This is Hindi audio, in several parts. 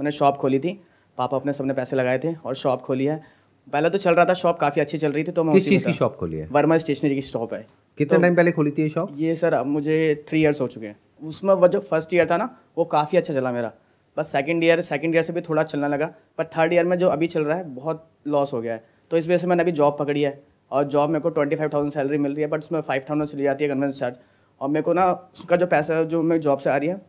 मैंने शॉप खोली थी पापा अपने सबने पैसे लगाए थे और शॉप खोली है पहले तो चल रहा था शॉप काफ़ी अच्छी चल रही थी तो मैं किस चीज़ की शॉप खोली है वर्मा स्टेशनरी की शॉप है कितने तो टाइम पहले खोली थी ये शॉप ये सर अब मुझे थ्री ईयर्स हो चुके हैं उसमें वो जो फर्स्ट ईयर था ना वो काफ़ी अच्छा चला मेरा बस सेकंड ईयर सेकंड ईयर से भी थोड़ा चलने लगा पर थर्ड ईयर में जो अभी चल रहा है बहुत लॉस हो गया है तो इस वजह से मैंने अभी जॉब पकड़ी है और जॉब मेरे को ट्वेंटी फाइव थाउजेंड सैलरी मिल रही है बट उसमें फाइव थाउजेंड चली जाती है कन्वेंस चार्ज और मेरे को ना उसका जो पैसा जो मेरी जॉब से आ रही है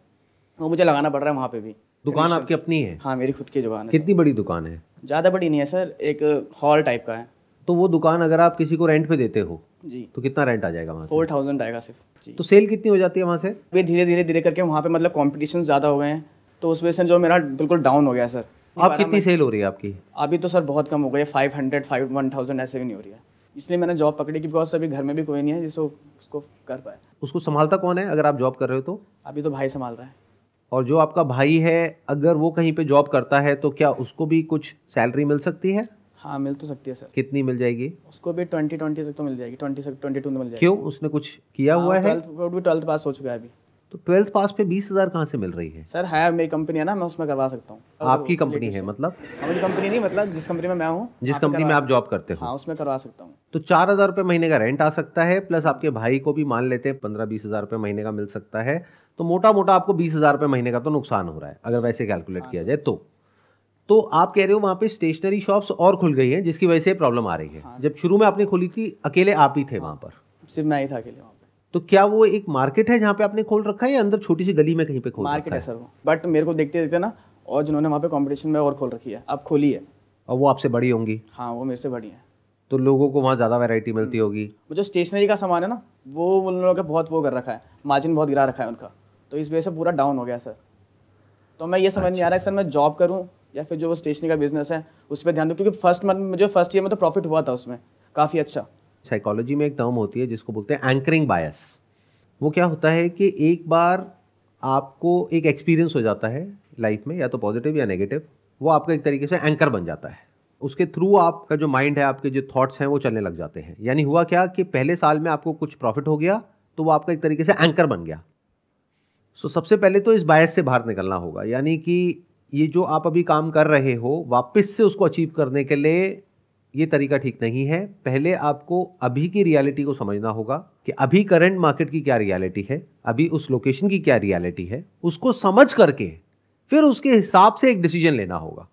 वो मुझे लगाना पड़ रहा है वहाँ पर भी दुकान आपकी अपनी है हाँ मेरी खुद की दुकान है कितनी बड़ी दुकान है ज़्यादा बड़ी नहीं है सर एक हॉल टाइप का है तो वो दुकान अगर आप किसी को रेंट पे देते हो जी तो कितना रेंट आ जाएगा वहाँ फोर थाउजेंड आएगा सिर्फ तो सेल कितनी हो जाती है वहाँ से अभी धीरे धीरे धीरे करके वहाँ पे मतलब कॉम्पिटिशन ज़्यादा हो गए हैं तो उस वजह से जो मेरा बिल्कुल डाउन हो गया सर आप कितनी सेल हो रही है आपकी अभी तो सर बहुत कम हो गई है five hundred five one thousand ऐसे भी नहीं हो रही है इसलिए मैंने जॉब पकड़ी की बिकॉज अभी घर में भी कोई नहीं है जिसको उसको कर पाए उसको संभालता कौन है अगर आप जॉब कर रहे हो तो अभी तो भाई संभाल रहा है और जो आपका भाई है अगर वो कहीं पे जॉब करता है तो क्या उसको भी कुछ सैलरी मिल सकती है हाँ मिल तो सकती है सर कितनी मिल जाएगी उसको भी ट्वेंटी ट्वेंटी तक तो मिल जाएगी ट्वेंटी ट्वेंटी टू में मिल जाएगी क्यों उसने कुछ किया हाँ, हुआ है वो भी ट्वेल्थ पास हो चुका है अभी तो ट्वेल्थ पास पे बीस हज़ार कहाँ से मिल रही है सर है मेरी कंपनी है ना मैं उसमें करवा सकता हूँ आपकी कंपनी है मतलब हमारी हाँ, कंपनी नहीं मतलब जिस कंपनी में मैं हूँ जिस कंपनी में आप जॉब करते हो हाँ उसमें करवा सकता हूँ तो चार हज़ार रुपये महीने का रेंट आ सकता है प्लस आपके भाई को भी मान लेते हैं पंद्रह बीस हज़ार रुपये महीने का मिल सकता है तो मोटा मोटा आपको बीस हज़ार रुपये महीने का तो नुकसान हो रहा है अगर वैसे कैलकुलेट हाँ, किया जाए तो तो आप कह रहे हो वहाँ पे स्टेशनरी शॉप्स और खुल गई हैं जिसकी वजह से प्रॉब्लम आ रही है हाँ, जब शुरू में आपने खोली थी अकेले आप ही थे वहाँ पर सिर्फ मैं ही था अकेले वहाँ तो क्या वो एक मार्केट है जहाँ पे आपने खोल रखा है या अंदर छोटी सी गली में कहीं पे खोल मार्केट है सर वो बट मेरे को देखते देखते ना और जिन्होंने वहाँ पे कॉम्पिटिशन में और खोल रखी है आप खोली है और वो आपसे बड़ी होंगी हाँ वो मेरे से बड़ी है तो लोगों को वहाँ ज़्यादा वैरायटी हम्म। मिलती होगी वो जो स्टेशनरी का सामान है ना वो उन लोगों का बहुत वो कर रखा है मार्जिन बहुत गिरा रखा है उनका तो इस वजह से पूरा डाउन हो गया सर तो मैं ये समझ नहीं आ रहा है सर मैं जॉब करूँ या फिर जो वो स्टेशनरी का बिजनेस है उस पर ध्यान दूँ क्योंकि फर्स्ट मंथ मुझे फर्स्ट ईयर में तो प्रॉफिट हुआ था उसमें काफ़ी अच्छा साइकोलॉजी में एक टर्म होती है जिसको बोलते हैं एंकरिंग बायस वो क्या होता है कि एक बार आपको एक एक्सपीरियंस हो जाता है लाइफ में या तो पॉजिटिव या नेगेटिव वो आपका एक तरीके से एंकर बन जाता है उसके थ्रू आपका जो माइंड है आपके जो थॉट्स हैं वो चलने लग जाते हैं यानी हुआ क्या कि पहले साल में आपको कुछ प्रॉफिट हो गया तो वो आपका एक तरीके से एंकर बन गया सो so, सबसे पहले तो इस बायस से बाहर निकलना होगा यानी कि ये जो आप अभी काम कर रहे हो वापस से उसको अचीव करने के लिए ये तरीका ठीक नहीं है पहले आपको अभी की रियलिटी को समझना होगा कि अभी करंट मार्केट की क्या रियलिटी है अभी उस लोकेशन की क्या रियलिटी है उसको समझ करके फिर उसके हिसाब से एक डिसीजन लेना होगा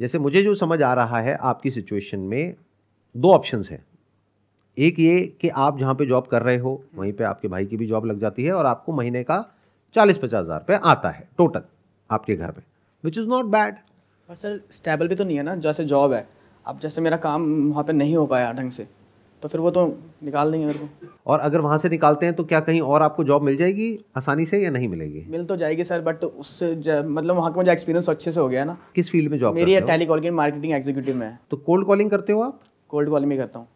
जैसे मुझे जो समझ आ रहा है आपकी सिचुएशन में दो ऑप्शन हैं एक ये कि आप जहाँ पे जॉब कर रहे हो वहीं पे आपके भाई की भी जॉब लग जाती है और आपको महीने का चालीस पचास हज़ार रुपये आता है टोटल आपके घर में which is not bad sir stable भी तो नहीं है ना जैसे जॉब है अब जैसे मेरा काम वहाँ पे नहीं हो पाया ढंग से तो फिर वो तो निकाल देंगे मेरे को और अगर वहाँ से निकालते हैं तो क्या कहीं और आपको जॉब मिल जाएगी आसानी से या नहीं मिलेगी मिल तो जाएगी सर बट उससे मतलब वहाँ का मुझे एक्सपीरियंस तो अच्छे से हो गया ना किस फील्ड में जॉब मेरी टेली कॉलिंग मार्केटिंग एग्जीक्यूटिव में है तो कोल्ड कॉलिंग करते हो आप कोल्ड कॉलिंग भी करता हूँ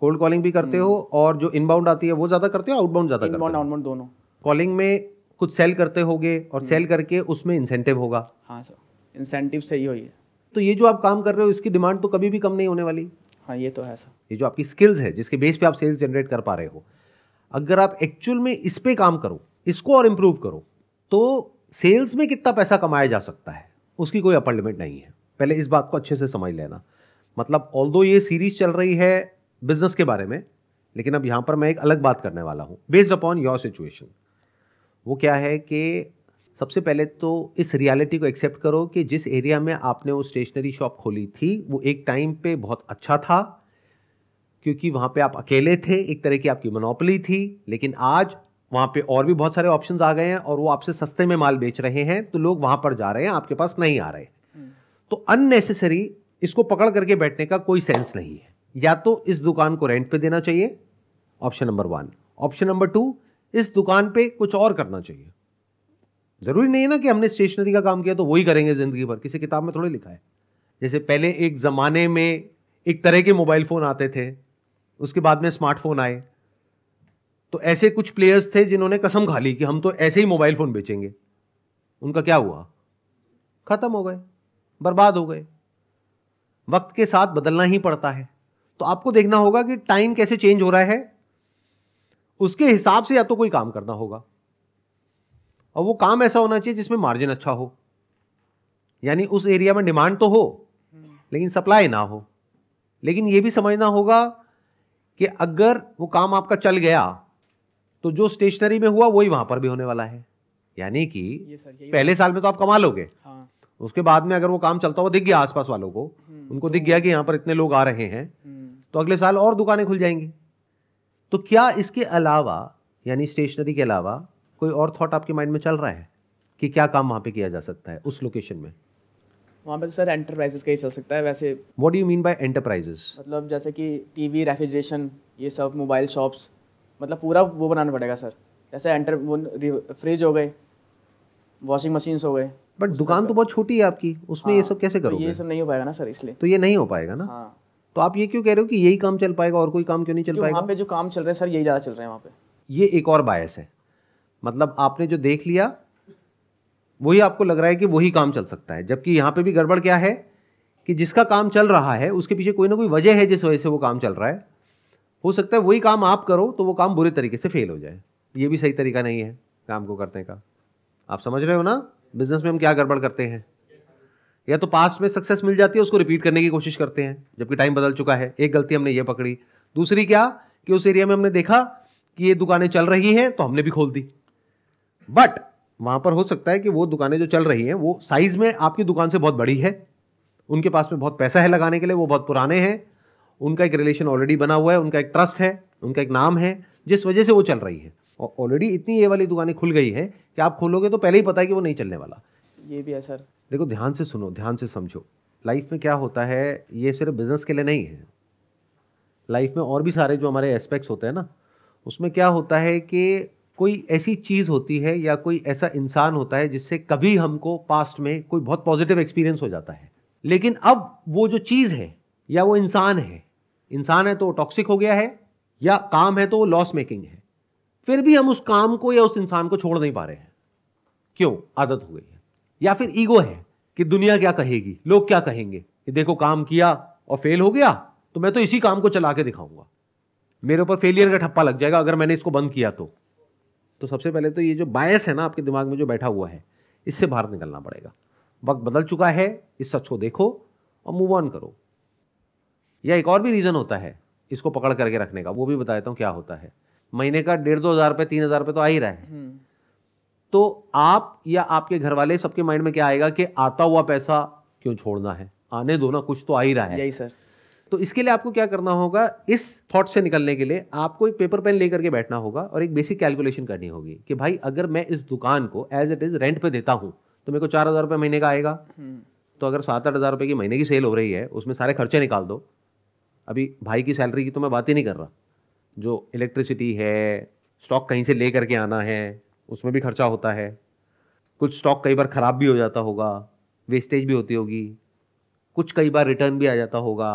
कोल्ड कॉलिंग भी करते हो हम्म। और जो इनबाउंड आती है वो ज़्यादा करते हो आउटबाउंड ज़्यादा करते हो आउटबाउंड दोनों कॉलिंग में कुछ सेल करते होगे और सेल हम्म। करके उसमें इंसेंटिव होगा हाँ सर इंसेंटिव सही हो है तो ये जो आप काम कर रहे हो इसकी डिमांड तो कभी भी कम नहीं होने वाली हाँ ये तो है सर ये जो आपकी स्किल्स है जिसके बेस पे आप सेल्स जनरेट कर पा रहे हो अगर आप एक्चुअल में इस पे काम करो इसको और इम्प्रूव करो तो सेल्स में कितना पैसा कमाया जा सकता है उसकी कोई अपर लिमिट नहीं है पहले इस बात को अच्छे से समझ लेना मतलब ऑल दो ये सीरीज चल रही है बिजनेस के बारे में लेकिन अब यहाँ पर मैं एक अलग बात करने वाला हूँ बेस्ड अपॉन योर सिचुएशन वो क्या है कि सबसे पहले तो इस रियलिटी को एक्सेप्ट करो कि जिस एरिया में आपने वो स्टेशनरी शॉप खोली थी वो एक टाइम पे बहुत अच्छा था क्योंकि वहाँ पे आप अकेले थे एक तरह की आपकी मोनोपली थी लेकिन आज वहाँ पे और भी बहुत सारे ऑप्शंस आ गए हैं और वो आपसे सस्ते में माल बेच रहे हैं तो लोग वहाँ पर जा रहे हैं आपके पास नहीं आ रहे हैं हम्म। तो अननेसेसरी इसको पकड़ करके बैठने का कोई सेंस नहीं है या तो इस दुकान को रेंट पे देना चाहिए option number one option number two इस दुकान पे कुछ और करना चाहिए ज़रूरी नहीं है ना कि हमने स्टेशनरी का काम किया तो वही करेंगे ज़िंदगी भर किसी किताब में थोड़ी लिखा है जैसे पहले एक ज़माने में एक तरह के मोबाइल फ़ोन आते थे उसके बाद में स्मार्टफोन आए तो ऐसे कुछ प्लेयर्स थे जिन्होंने कसम खा ली कि हम तो ऐसे ही मोबाइल फ़ोन बेचेंगे उनका क्या हुआ ख़त्म हो गए बर्बाद हो गए वक्त के साथ बदलना ही पड़ता है तो आपको देखना होगा कि टाइम कैसे चेंज हो रहा है उसके हिसाब से या तो कोई काम करना होगा और वो काम ऐसा होना चाहिए जिसमें मार्जिन अच्छा हो यानी उस एरिया में डिमांड तो हो लेकिन सप्लाई ना हो लेकिन ये भी समझना होगा कि अगर वो काम आपका चल गया तो जो स्टेशनरी में हुआ वही वहां पर भी होने वाला है यानी कि पहले साल में तो आप कमा लोगे हाँ। उसके बाद में अगर वो काम चलता हुआ दिख गया आसपास वालों को हम्म, उनको तो दिख गया कि यहां पर इतने लोग आ रहे हैं हम्म। तो अगले साल और दुकानें खुल जाएंगी तो क्या इसके अलावा यानी स्टेशनरी के अलावा कोई और थॉट आपके माइंड में चल रहा है कि क्या काम वहाँ पे किया जा सकता है उस लोकेशन में वहाँ पे तो सर एंटरप्राइजेस का ही चल सकता है वैसे what you mean by enterprises मतलब जैसे कि वी रेफ्रिजरेशन ये सब मोबाइल शॉप्स मतलब पूरा वो बनाना पड़ेगा सर जैसे एंटर वो फ्रिज हो गए वॉशिंग मशीन्स हो गए बट दुकान तो बहुत छोटी है आपकी उसमें हाँ, ये सब कैसे तो करोगे ये सब नहीं हो पाएगा ना सर इसलिए तो ये नहीं हो पाएगा ना हाँ। तो आप ये क्यों कह रहे हो कि यही काम चल पाएगा और कोई काम क्यों नहीं चल पाएगा वहाँ पे जो काम चल रहे हैं सर यही ज़्यादा चल रहे हैं वहाँ पे ये एक और बायस है मतलब आपने जो देख लिया वही आपको लग रहा है कि वही काम चल सकता है जबकि यहाँ पे भी गड़बड़ क्या है कि जिसका काम चल रहा है उसके पीछे कोई ना कोई वजह है जिस वजह से वो काम चल रहा है हो सकता है वही काम आप करो तो वो काम बुरे तरीके से फेल हो जाए ये भी सही तरीका नहीं है काम को करने का आप समझ रहे हो ना बिजनेस में हम क्या गड़बड़ करते हैं या तो पास्ट में सक्सेस मिल जाती है उसको रिपीट करने की कोशिश करते हैं जबकि टाइम बदल चुका है एक गलती हमने ये पकड़ी दूसरी क्या कि उस एरिया में हमने देखा कि ये दुकानें चल रही हैं तो हमने भी खोल दी बट वहां पर हो सकता है कि वो दुकानें जो चल रही हैं वो साइज में आपकी दुकान से बहुत बड़ी है उनके पास में बहुत पैसा है लगाने के लिए वो बहुत पुराने हैं उनका एक रिलेशन ऑलरेडी बना हुआ है उनका एक ट्रस्ट है उनका एक नाम है जिस वजह से वो चल रही है और ऑलरेडी इतनी ये वाली दुकानें खुल गई है कि आप खोलोगे तो पहले ही पता है कि वो नहीं चलने वाला ये भी है सर देखो ध्यान से सुनो ध्यान से समझो लाइफ में क्या होता है ये सिर्फ बिजनेस के लिए नहीं है लाइफ में और भी सारे जो हमारे एस्पेक्ट्स होते हैं ना उसमें क्या होता है कि कोई ऐसी चीज़ होती है या कोई ऐसा इंसान होता है जिससे कभी हमको पास्ट में कोई बहुत पॉजिटिव एक्सपीरियंस हो जाता है लेकिन अब वो जो चीज़ है या वो इंसान है इंसान है तो वो टॉक्सिक हो गया है या काम है तो वो लॉस मेकिंग है फिर भी हम उस काम को या उस इंसान को छोड़ नहीं पा रहे हैं क्यों आदत हो गई है या फिर ईगो है कि दुनिया क्या कहेगी लोग क्या कहेंगे कि देखो काम किया और फेल हो गया तो मैं तो इसी काम को चला के दिखाऊंगा मेरे ऊपर फेलियर का ठप्पा लग जाएगा अगर मैंने इसको बंद किया तो तो सबसे पहले तो ये जो बायस है ना आपके दिमाग में जो बैठा हुआ है इससे बाहर निकलना पड़ेगा वक्त बदल चुका है इस सच को देखो और मूव ऑन करो या एक और भी रीज़न होता है इसको पकड़ करके रखने का वो भी बता देता हूँ क्या होता है महीने का डेढ़ दो हज़ार रुपये तीन हज़ार रुपये तो आ ही रहा है हम्म। तो आप या आपके घर वाले सबके माइंड में क्या आएगा कि आता हुआ पैसा क्यों छोड़ना है आने दो ना कुछ तो आ ही रहा है यही सर तो इसके लिए आपको क्या करना होगा इस थॉट से निकलने के लिए आपको एक पेपर पेन लेकर के बैठना होगा और एक बेसिक कैलकुलेशन करनी होगी कि भाई अगर मैं इस दुकान को एज इट इज़ रेंट पे देता हूँ तो मेरे को चार हज़ार रुपये महीने का आएगा हम्म। तो अगर सात आठ हज़ार रुपये की महीने की सेल हो रही है उसमें सारे खर्चे निकाल दो अभी भाई की सैलरी की तो मैं बात ही नहीं कर रहा जो इलेक्ट्रिसिटी है स्टॉक कहीं से ले करके आना है उसमें भी खर्चा होता है कुछ स्टॉक कई बार ख़राब भी हो जाता होगा वेस्टेज भी होती होगी कुछ कई बार रिटर्न भी आ जाता होगा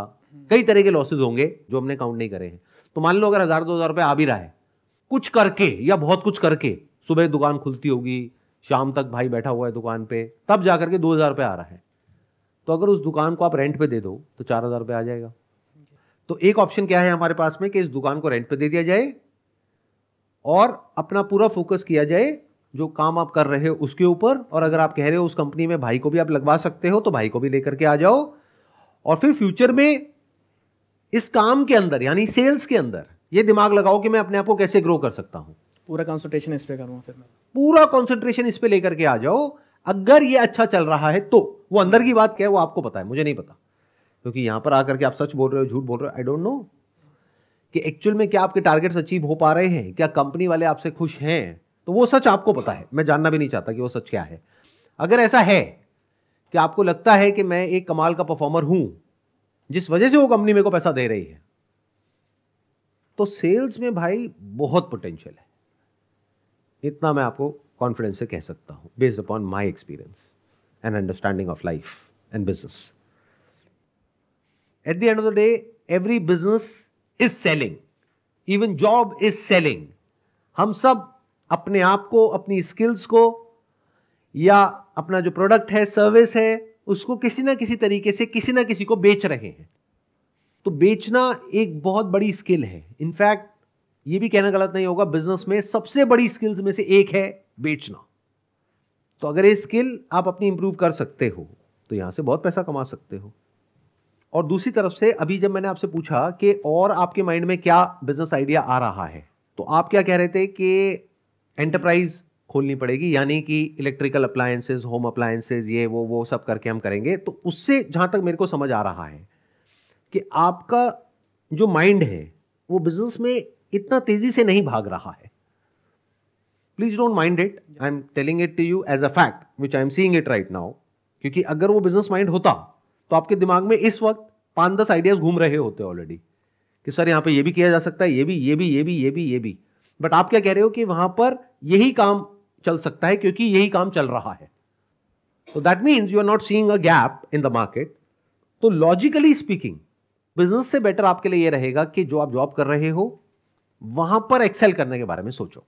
कई तरह के लॉसेज होंगे जो हमने काउंट नहीं करे हैं तो मान लो अगर हज़ार दो हज़ार रुपये आ भी रहा है कुछ करके या बहुत कुछ करके सुबह दुकान खुलती होगी शाम तक भाई बैठा हुआ है दुकान पे तब जा करके दो हज़ार रुपये आ रहा है तो अगर उस दुकान को आप रेंट पे दे दो तो चार हज़ार रुपये आ जाएगा तो एक ऑप्शन क्या है हमारे पास में कि इस दुकान को रेंट पे दे दिया जाए और अपना पूरा फोकस किया जाए जो काम आप कर रहे हो उसके ऊपर और अगर आप कह रहे हो उस कंपनी में भाई को भी आप लगवा सकते हो तो भाई को भी लेकर के आ जाओ और फिर फ्यूचर में इस काम के अंदर यानी सेल्स के अंदर ये दिमाग लगाओ कि मैं अपने आप को कैसे ग्रो कर सकता हूँ पूरा कॉन्सेंट्रेशन इस पे करूँगा फिर मैं पूरा कॉन्सेंट्रेशन इस पे लेकर के आ जाओ अगर ये अच्छा चल रहा है तो वो अंदर की बात क्या है वो आपको पता है मुझे नहीं पता क्योंकि यहाँ पर आकर के आप सच बोल रहे हो झूठ बोल रहे हो आई डोंट नो कि एक्चुअल में क्या आपके टारगेट्स अचीव हो पा रहे हैं क्या कंपनी वाले आपसे खुश हैं तो वो सच आपको पता है मैं जानना भी नहीं चाहता कि वो सच क्या है अगर ऐसा है कि आपको लगता है कि मैं एक कमाल का परफॉर्मर हूँ जिस वजह से वो कंपनी मेरे को पैसा दे रही है तो सेल्स में भाई बहुत पोटेंशियल है इतना मैं आपको कॉन्फिडेंस से कह सकता हूँ based upon my experience and understanding of life and business at the end of the day every business is selling even job is selling हम सब अपने आप को अपनी स्किल्स को या अपना जो प्रोडक्ट है सर्विस है उसको किसी ना किसी तरीके से किसी ना किसी को बेच रहे हैं तो बेचना एक बहुत बड़ी स्किल है इनफैक्ट ये भी कहना गलत नहीं होगा बिजनेस में सबसे बड़ी स्किल्स में से एक है बेचना तो अगर ये स्किल आप अपनी इंप्रूव कर सकते हो तो यहां से बहुत पैसा कमा सकते हो और दूसरी तरफ से अभी जब मैंने आपसे पूछा कि और आपके माइंड में क्या बिजनेस आइडिया आ रहा है तो आप क्या कह रहे थे कि एंटरप्राइज खोलनी पड़ेगी यानी कि इलेक्ट्रिकल अप्लायंसेज होम अप्लायंसेज ये वो वो सब करके हम करेंगे तो उससे जहाँ तक मेरे को समझ आ रहा है कि आपका जो माइंड है वो बिजनेस में इतना तेजी से नहीं भाग रहा है please don't mind it I am telling it to you as a fact which I am seeing it right now क्योंकि अगर वो बिजनेस माइंड होता तो आपके दिमाग में इस वक्त पाँच दस आइडियाज घूम रहे होते ऑलरेडी कि सर यहाँ पे ये भी किया जा सकता है ये भी ये भी ये भी ये भी ये भी बट आप क्या कह रहे हो कि वहां पर यही काम चल सकता है क्योंकि यही काम चल रहा है तो that means you are not seeing a gap in the market तो लॉजिकली स्पीकिंग बिजनेस से बेटर आपके लिए यह रहेगा कि जो आप जॉब कर रहे हो वहां पर एक्सेल करने के बारे में सोचो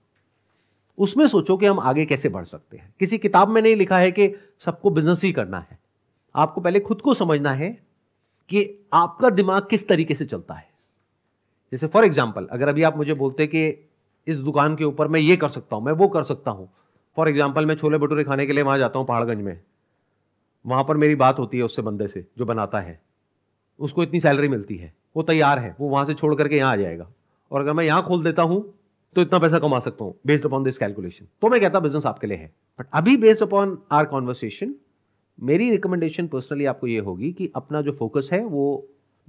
उसमें सोचो कि हम आगे कैसे बढ़ सकते हैं किसी किताब में नहीं लिखा है कि सबको बिजनेस ही करना है आपको पहले खुद को समझना है कि आपका दिमाग किस तरीके से चलता है जैसे फॉर एग्जाम्पल अगर अभी आप मुझे बोलते कि इस दुकान के ऊपर मैं ये कर सकता हूँ मैं वो कर सकता हूँ फॉर एग्जाम्पल मैं छोले भटूरे खाने के लिए वहाँ जाता हूँ पहाड़गंज में वहाँ पर मेरी बात होती है उससे बंदे से जो बनाता है उसको इतनी सैलरी मिलती है वो तैयार है वो वहाँ से छोड़ करके यहाँ आ जाएगा और अगर मैं यहाँ खोल देता हूँ तो इतना पैसा कमा सकता हूँ बेस्ड अपॉन दिस कैलकुलेशन तो मैं कहता बिजनेस आपके लिए है बट अभी बेस्ड अपॉन आर कॉन्वर्सेशन मेरी रिकमेंडेशन पर्सनली आपको ये होगी कि अपना जो फोकस है वो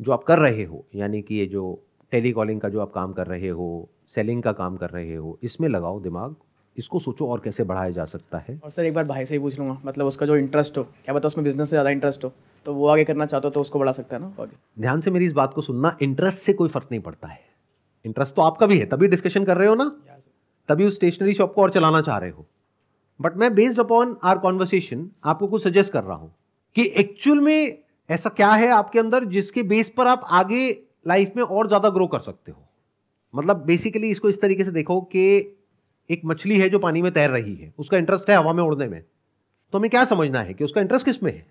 जो आप कर रहे हो यानी कि ये जो टेली कॉलिंग का जो आप काम कर रहे हो सेलिंग का काम कर रहे हो इसमें लगाओ दिमाग इसको सोचो और कैसे बढ़ाया जा सकता है और सर एक बार भाई से ही पूछ लूँगा मतलब उसका जो इंटरेस्ट हो क्या बता उसमें बिजनेस से ज़्यादा इंटरेस्ट हो तो वो आगे करना चाहता हो तो उसको बढ़ा सकता है ना आगे ध्यान से मेरी इस बात को सुनना इंटरेस्ट से कोई फ़र्क नहीं पड़ता है इंटरेस्ट तो आपका भी है तभी डिस्कशन कर रहे हो ना तभी उस स्टेशनरी शॉप को और चलाना चाह रहे हो बट मैं बेस्ड अपॉन आर कॉन्वर्सेशन आपको कुछ सजेस्ट कर रहा हूँ कि एक्चुअल में ऐसा क्या है आपके अंदर जिसके बेस पर आप आगे लाइफ में और ज़्यादा ग्रो कर सकते हो मतलब बेसिकली इसको इस तरीके से देखो कि एक मछली है जो पानी में तैर रही है उसका इंटरेस्ट है हवा में उड़ने में तो हमें क्या समझना है कि उसका इंटरेस्ट किस में है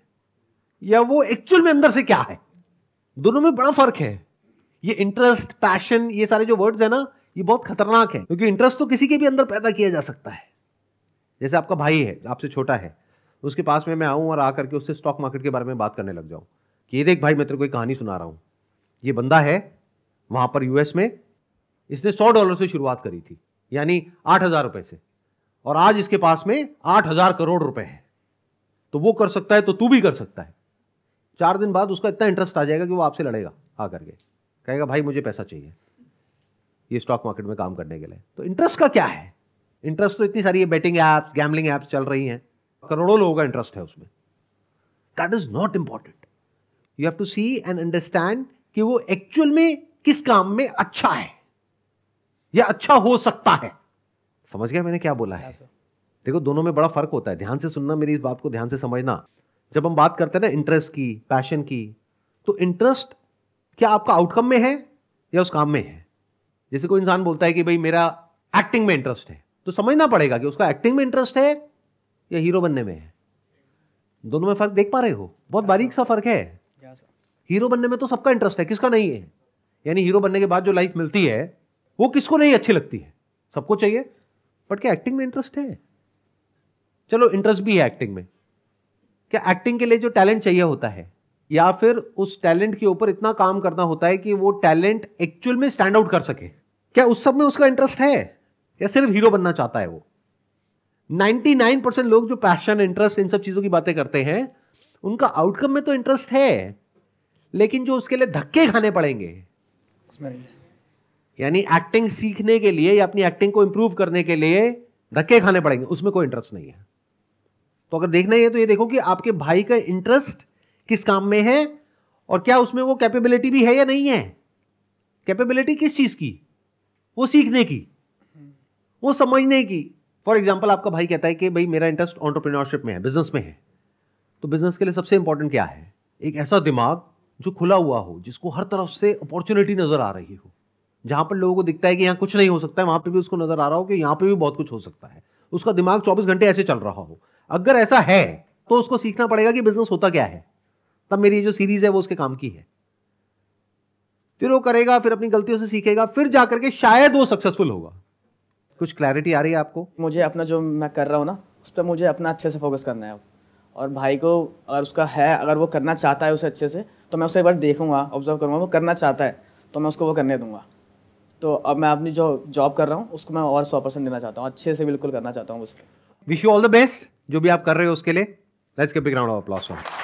या वो एक्चुअल में अंदर से क्या है दोनों में बड़ा फर्क है ये इंटरेस्ट पैशन ये सारे जो वर्ड्स है ना ये बहुत खतरनाक है क्योंकि इंटरेस्ट तो किसी के भी अंदर पैदा किया जा सकता है जैसे आपका भाई है आपसे छोटा है उसके पास में मैं आऊँ और आकर के उससे स्टॉक मार्केट के बारे में बात करने लग जाऊं कि ये देख भाई मैं तेरे को एक कहानी सुना रहा हूँ ये बंदा है वहां पर यूएस में इसने सौ डॉलर से शुरुआत करी थी यानी आठ हजार रुपए से और आज इसके पास में आठ हजार करोड़ रुपए हैं तो वो कर सकता है तो तू भी कर सकता है चार दिन बाद उसका इतना इंटरेस्ट आ जाएगा कि वो आपसे लड़ेगा आ हाँ करके कहेगा भाई मुझे पैसा चाहिए ये स्टॉक मार्केट में काम करने के लिए तो इंटरेस्ट का क्या है इंटरेस्ट तो इतनी सारी बैटिंग ऐप्स गैमलिंग ऐप्स चल रही हैं करोड़ों लोगों का इंटरेस्ट है उसमें that is not important you have to see and understand कि वो एक्चुअल में किस काम में अच्छा है यह अच्छा हो सकता है समझ गया मैंने क्या बोला है हाँ, देखो दोनों में बड़ा फर्क होता है ध्यान से सुनना मेरी इस बात को ध्यान से समझना जब हम बात करते हैं ना इंटरेस्ट की पैशन की तो इंटरेस्ट क्या आपका आउटकम में है या उस काम में है जैसे कोई इंसान बोलता है कि भाई मेरा एक्टिंग में इंटरेस्ट है तो समझना पड़ेगा कि उसका एक्टिंग में इंटरेस्ट है या हीरो बनने में है दोनों में फर्क देख पा रहे हो बहुत हाँ, बारीक सा फर्क है हीरो हाँ, बनने में तो सबका इंटरेस्ट है किसका नहीं है यानी हीरो बनने के बाद जो लाइफ मिलती है वो किसको नहीं अच्छी लगती है सबको चाहिए बट क्या एक्टिंग में इंटरेस्ट है चलो इंटरेस्ट भी है एक्टिंग में क्या एक्टिंग के लिए जो टैलेंट चाहिए होता है या फिर उस टैलेंट के ऊपर इतना काम करना होता है कि वो टैलेंट एक्चुअल में स्टैंड आउट कर सके क्या उस सब में उसका इंटरेस्ट है या सिर्फ हीरो बनना चाहता है वो 99 परसेंट लोग जो पैशन इंटरेस्ट इन सब चीज़ों की बातें करते हैं उनका आउटकम में तो इंटरेस्ट है लेकिन जो उसके लिए धक्के खाने पड़ेंगे यानी एक्टिंग सीखने के लिए या अपनी एक्टिंग को इंप्रूव करने के लिए धक्के खाने पड़ेंगे उसमें कोई इंटरेस्ट नहीं है तो अगर देखना ही है तो ये देखो कि आपके भाई का इंटरेस्ट किस काम में है और क्या उसमें वो कैपेबिलिटी भी है या नहीं है कैपेबिलिटी किस चीज़ की वो सीखने की वो समझने की फॉर एग्जाम्पल आपका भाई कहता है कि भाई मेरा इंटरेस्ट ऑन्टरप्रीनोरशिप में है बिजनेस में है तो बिजनेस के लिए सबसे इंपॉर्टेंट क्या है एक ऐसा दिमाग जो खुला हुआ हो जिसको हर तरफ से अपॉर्चुनिटी नज़र आ रही हो जहां पर लोगों को दिखता है कि यहाँ कुछ नहीं हो सकता है वहां पर भी उसको नज़र आ रहा हो कि यहाँ पर भी बहुत कुछ हो सकता है उसका दिमाग चौबीस घंटे ऐसे चल रहा हो अगर ऐसा है तो उसको सीखना पड़ेगा कि बिजनेस होता क्या है तब मेरी जो सीरीज है वो उसके काम की है फिर वो करेगा फिर अपनी गलतियों से सीखेगा फिर जाकर के शायद वो सक्सेसफुल होगा कुछ क्लैरिटी आ रही है आपको मुझे अपना जो मैं कर रहा हूँ ना उस पर मुझे अपना अच्छे से फोकस करना है और भाई को अगर उसका है अगर वो करना चाहता है उसे अच्छे से तो मैं उसे एक बार देखूंगा ऑब्जर्व करूंगा वो करना चाहता है तो मैं उसको वो करने दूंगा तो अब मैं अपनी जो जॉब कर रहा हूँ उसको मैं और सौ परसेंट देना चाहता हूँ अच्छे से बिल्कुल करना चाहता हूँ wish you all the best जो भी आप कर रहे हो उसके लिए let's big round of applause for